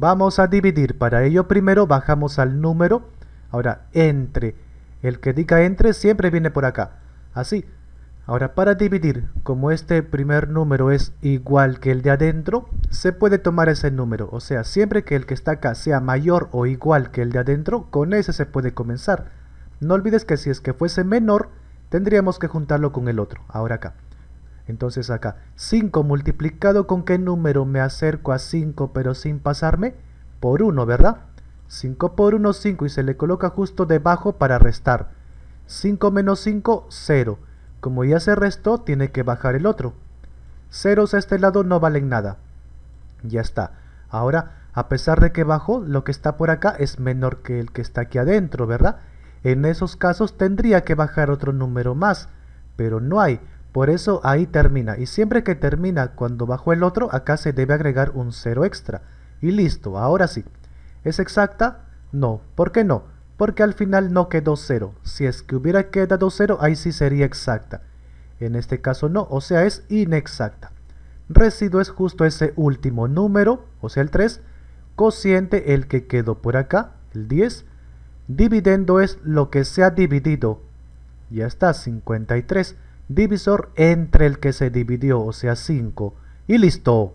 Vamos a dividir. Para ello primero bajamos al número. Ahora, entre. El que diga entre siempre viene por acá. Así. Ahora, para dividir, como este primer número es igual que el de adentro, se puede tomar ese número. O sea, siempre que el que está acá sea mayor o igual que el de adentro, con ese se puede comenzar. No olvides que si es que fuese menor, tendríamos que juntarlo con el otro. Ahora acá. Entonces acá, 5 multiplicado con qué número me acerco a 5 pero sin pasarme? Por 1, ¿verdad? 5 por 1, 5 y se le coloca justo debajo para restar. 5 menos 5, 0. Como ya se restó, tiene que bajar el otro. Ceros a este lado no valen nada. Ya está. Ahora, a pesar de que bajo, lo que está por acá es menor que el que está aquí adentro, ¿verdad? En esos casos tendría que bajar otro número más, pero no hay. Por eso ahí termina. Y siempre que termina cuando bajo el otro, acá se debe agregar un 0 extra. Y listo, ahora sí. ¿Es exacta? No. ¿Por qué no? Porque al final no quedó 0. Si es que hubiera quedado 0, ahí sí sería exacta. En este caso no, o sea es inexacta. Residuo es justo ese último número, o sea el 3. Cociente el que quedó por acá, el 10. Dividendo es lo que se ha dividido. Ya está, 53 divisor entre el que se dividió, o sea 5, y listo.